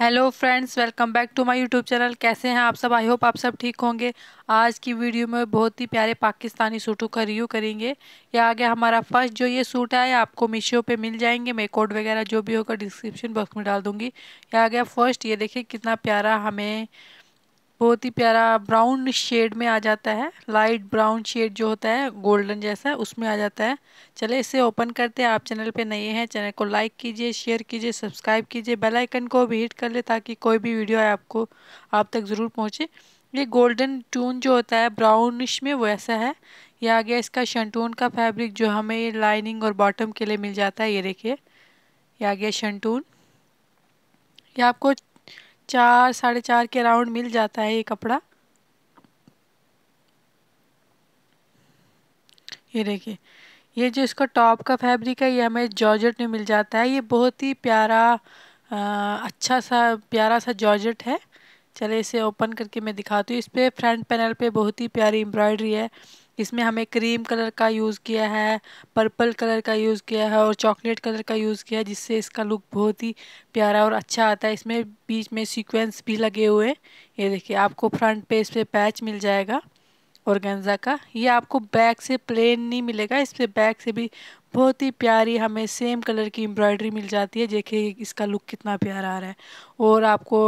hello friends welcome back to my YouTube channel कैसे हैं आप सब आई होप आप सब ठीक होंगे आज की वीडियो में बहुत ही प्यारे पाकिस्तानी सूटों का रिव्यू करेंगे ये आ गया हमारा फर्स्ट जो ये सूट है आपको मीशो पे मिल जाएंगे मैं कोड वगैरह जो भी होगा डिस्क्रिप्शन बॉक्स में डाल दूंगी यह आ गया फर्स्ट ये देखिए कितना प्यारा हमें बहुत ही प्यारा ब्राउन शेड में आ जाता है लाइट ब्राउन शेड जो होता है गोल्डन जैसा उसमें आ जाता है चले इसे ओपन करते हैं आप चैनल पे नए हैं चैनल को लाइक कीजिए शेयर कीजिए सब्सक्राइब कीजिए बेल आइकन को भी हिट कर ले ताकि कोई भी वीडियो आए आपको आप तक ज़रूर पहुँचे ये गोल्डन टून जो होता है ब्राउनिश में वैसा है यह आ गया इसका शंटून का फैब्रिक जो हमें लाइनिंग और बॉटम के लिए मिल जाता है ये देखिए यह आ गया शंटून यह आपको चार साढ़े चार के अराउंड मिल जाता है ये कपड़ा ये देखिए ये जो इसका टॉप का फैब्रिक है ये हमें जॉर्जेट में मिल जाता है ये बहुत ही प्यारा आ, अच्छा सा प्यारा सा जॉर्जेट है चले इसे ओपन करके मैं दिखाती हूँ इस पर फ्रंट पैनल पे बहुत ही प्यारी एम्ब्रॉयडरी है इसमें हमें क्रीम कलर का यूज़ किया है पर्पल कलर का यूज़ किया है और चॉकलेट कलर का यूज़ किया है जिससे इसका लुक बहुत ही प्यारा और अच्छा आता है इसमें बीच में सीक्वेंस भी लगे हुए ये देखिए आपको फ्रंट इस पर पैच मिल जाएगा औरगेंजा का ये आपको बैक से प्लेन नहीं मिलेगा इस पर बैक से भी बहुत ही प्यारी हमें सेम कलर की एम्ब्रॉयडरी मिल जाती है देखिए इसका लुक कितना प्यारा आ रहा है और आपको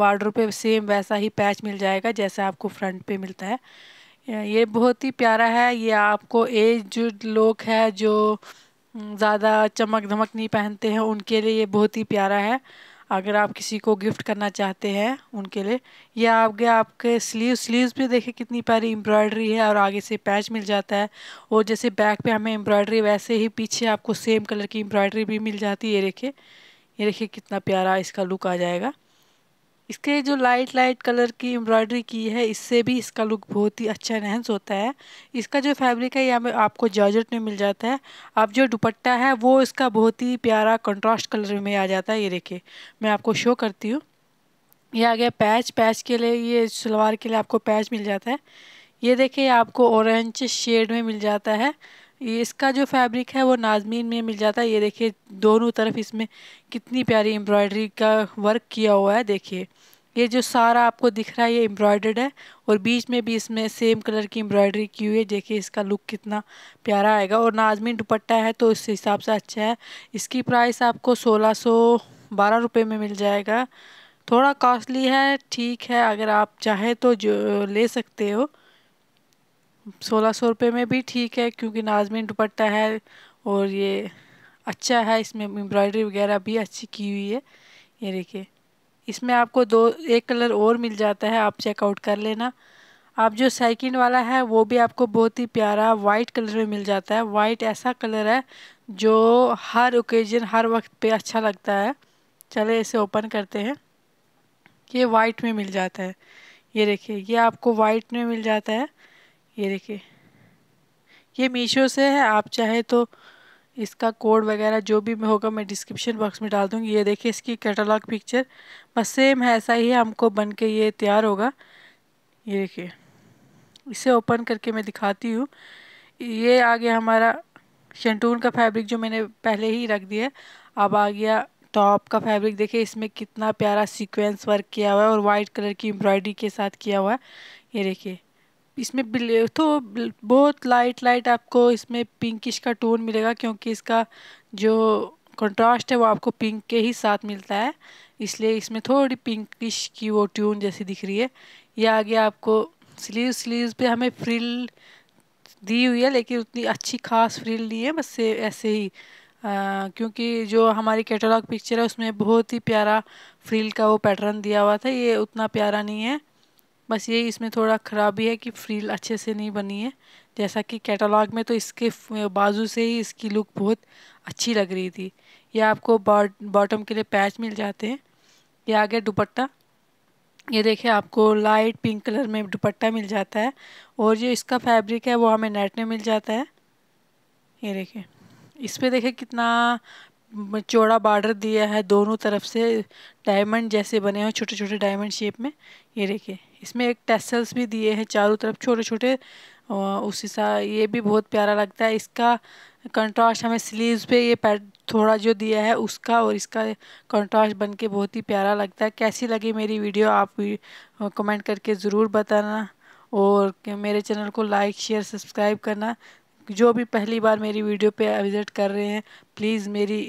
बॉर्डर पे सेम वैसा ही पैच मिल जाएगा जैसा आपको फ्रंट पे मिलता है ये बहुत ही प्यारा है ये आपको एज लोग है जो हम्म, ज़्यादा चमक धमक नहीं पहनते हैं उनके लिए ये बहुत ही प्यारा है अगर आप किसी को गिफ्ट करना चाहते हैं उनके लिए यह आप आपके स्लीव स्लीव्स पे देखें कितनी प्यारी एम्ब्रॉयडरी है और आगे से पैच मिल जाता है और जैसे बैक पे हमें एम्ब्रॉयडरी वैसे ही पीछे आपको सेम कलर की एम्ब्रॉयडरी भी मिल जाती है ये देखिए ये देखिए कितना प्यारा इसका लुक आ जाएगा इसके जो लाइट लाइट कलर की एम्ब्रॉयडरी की है इससे भी इसका लुक बहुत ही अच्छा इनहेंस होता है इसका जो फैब्रिक है यह आपको जॉर्जेट में मिल जाता है अब जो दुपट्टा है वो इसका बहुत ही प्यारा कंट्रास्ट कलर में आ जाता है ये देखिए मैं आपको शो करती हूँ ये आ गया पैच पैच के लिए ये सलवार के लिए आपको पैच मिल जाता है ये देखिए आपको ऑरेंज शेड में मिल जाता है इसका जो फैब्रिक है वो नाजमीन में मिल जाता है ये देखिए दोनों तरफ इसमें कितनी प्यारी एम्ब्रॉयडरी का वर्क किया हुआ है देखिए ये जो सारा आपको दिख रहा है ये एम्ब्रॉयडर्ड है और बीच में भी इसमें सेम कलर की एम्ब्रॉयडरी की हुई है देखिए इसका लुक कितना प्यारा आएगा और नाजमीन दुपट्टा है तो उस हिसाब से अच्छा है इसकी प्राइस आपको सोलह सौ बारह रुपये में मिल जाएगा थोड़ा कॉस्टली है ठीक है अगर आप चाहें तो जो ले सकते हो सोलह सौ रुपये में भी ठीक है क्योंकि नाजमीन दुपट्टा है और ये अच्छा है इसमें एम्ब्रॉयडरी वगैरह भी अच्छी की हुई है ये देखिए इसमें आपको दो एक कलर और मिल जाता है आप चेकआउट कर लेना आप जो सेकंड वाला है वो भी आपको बहुत ही प्यारा वाइट कलर में मिल जाता है वाइट ऐसा कलर है जो हर ओकेजन हर वक्त पे अच्छा लगता है चले इसे ओपन करते हैं ये वाइट में मिल जाता है ये देखिए ये आपको वाइट में मिल जाता है ये देखिए ये मीशो से है आप चाहे तो इसका कोड वगैरह जो भी होगा मैं डिस्क्रिप्शन बॉक्स में डाल दूँगी ये देखिए इसकी कैटलॉग पिक्चर बस सेम है ऐसा ही है हमको बन के ये तैयार होगा ये देखिए इसे ओपन करके मैं दिखाती हूँ ये आ गया हमारा शेंटून का फैब्रिक जो मैंने पहले ही रख दिया अब आ गया टॉप का फैब्रिक देखिए इसमें कितना प्यारा सीक्वेंस वर्क किया हुआ है और वाइट कलर की एम्ब्रॉयडरी के साथ किया हुआ है ये देखिए इसमें तो बहुत लाइट लाइट आपको इसमें पिंकिश का टोन मिलेगा क्योंकि इसका जो कंट्रास्ट है वो आपको पिंक के ही साथ मिलता है इसलिए इसमें थोड़ी पिंकिश की वो ट्यून जैसी दिख रही है ये आगे आपको स्लीव स्लीव पे हमें फ्रिल दी हुई है लेकिन उतनी अच्छी खास फ्रिल नहीं है बस से ऐसे ही क्योंकि जो हमारी कैटलॉग पिक्चर है उसमें बहुत ही प्यारा फ्रिल का वो पैटर्न दिया हुआ था ये उतना प्यारा नहीं है बस ये इसमें थोड़ा ख़राबी है कि फ्रील अच्छे से नहीं बनी है जैसा कि कैटलॉग में तो इसके बाजू से ही इसकी लुक बहुत अच्छी लग रही थी ये आपको बॉटम के लिए पैच मिल जाते हैं ये आ गया दुपट्टा ये देखिए आपको लाइट पिंक कलर में दुपट्टा मिल जाता है और जो इसका फैब्रिक है वो हमें नेट में मिल जाता है ये देखिए इस पर देखें कितना चौड़ा बॉर्डर दिया है दोनों तरफ से डायमंड जैसे बने हुए छोटे छोटे डायमंड शेप में ये देखिए इसमें एक टेसल्स भी दिए हैं चारों तरफ छोटे छोटे उसी सा ये भी बहुत प्यारा लगता है इसका कंट्रास्ट हमें स्लीव्स पे ये पैट थोड़ा जो दिया है उसका और इसका कंट्रास्ट बन के बहुत ही प्यारा लगता है कैसी लगी मेरी वीडियो आप कमेंट करके ज़रूर बताना और मेरे चैनल को लाइक शेयर सब्सक्राइब करना जो भी पहली बार मेरी वीडियो पे विज़िट कर रहे हैं प्लीज़ मेरी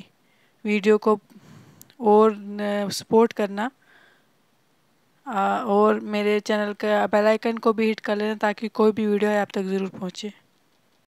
वीडियो को और सपोर्ट करना और मेरे चैनल का बेल आइकन को भी हिट कर लेना ताकि कोई भी वीडियो आप तक ज़रूर पहुंचे